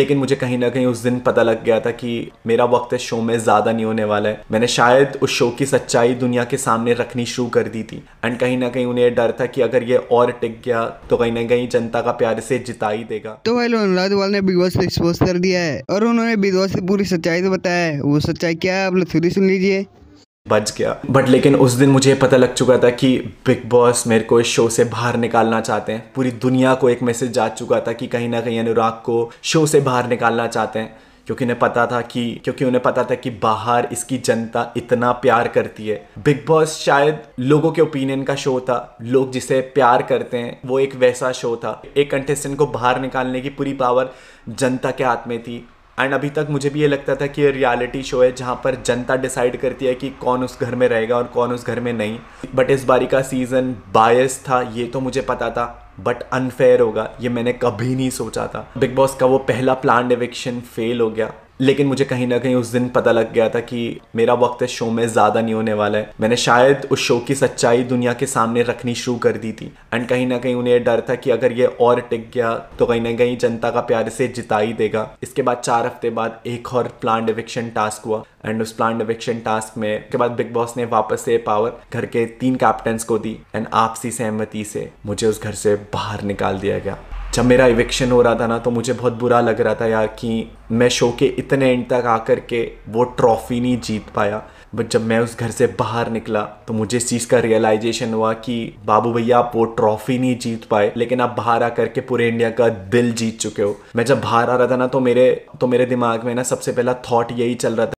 लेकिन मुझे कहीं ना कहीं उस दिन पता लग गया था कि मेरा वक्त इस शो में ज़्यादा नहीं होने वाला है मैंने शायद उस शो की सच्चाई दुनिया के सामने रखनी शुरू कर दी थी एंड कहीं ना कहीं उन्हें डर था कि अगर ये और टिक गया तो कहीं ना कहीं जनता का प्यार से जिता ही देगा तो भाई वाल ने बिग बॉस एक्सपोज कर दिया है और उन्होंने बिग बॉस की पूरी सच्चाई तो बताया है वो सच्चाई क्या है आप लोग सुन लीजिए बच गया बट लेकिन उस दिन मुझे पता लग चुका था कि बिग बॉस मेरे को इस शो से बाहर निकालना चाहते हैं पूरी दुनिया को एक मैसेज जा चुका था कि कहीं ना कहीं अनुराग को शो से बाहर निकालना चाहते हैं क्योंकि उन्हें पता था कि क्योंकि उन्हें पता था कि बाहर इसकी जनता इतना प्यार करती है बिग बॉस शायद लोगों के ओपिनियन का शो था लोग जिसे प्यार करते हैं वो एक वैसा शो था एक कंटेस्टेंट को बाहर निकालने की पूरी पावर जनता के हाथ में थी एंड अभी तक मुझे भी ये लगता था कि ये रियलिटी शो है जहाँ पर जनता डिसाइड करती है कि कौन उस घर में रहेगा और कौन उस घर में नहीं बट इस बारी का सीज़न बायस था ये तो मुझे पता था बट अनफेयर होगा ये मैंने कभी नहीं सोचा था बिग बॉस का वो पहला प्लान एविक्शन फेल हो गया लेकिन मुझे कहीं ना कहीं उस दिन पता लग गया था कि मेरा वक्त इस शो में ज़्यादा नहीं होने वाला है मैंने शायद उस शो की सच्चाई दुनिया के सामने रखनी शुरू कर दी थी एंड कहीं ना कहीं उन्हें डर था कि अगर ये और टिक गया तो कहीं ना कहीं जनता का प्यार इसे जिता ही देगा इसके बाद चार हफ्ते बाद एक और प्लान डिविक्शन टास्क हुआ एंड उस प्लान डिविक्शन टास्क में के बाद बिग बॉस ने वापस से पावर घर के तीन कैप्टन को दी एंड आपसी सहमति से मुझे उस घर से बाहर निकाल दिया गया जब मेरा इवेक्शन हो रहा था ना तो मुझे बहुत बुरा लग रहा था यार कि मैं शो के इतने एंड तक आकर के वो ट्रॉफी नहीं जीत पाया बट जब मैं उस घर से बाहर निकला तो मुझे इस चीज़ का रियलाइजेशन हुआ कि बाबू भैया आप वो ट्रॉफी नहीं जीत पाए लेकिन आप बाहर आकर के पूरे इंडिया का दिल जीत चुके हो मैं जब बाहर आ रहा था ना तो मेरे तो मेरे दिमाग में ना सबसे पहला थॉट यही चल रहा था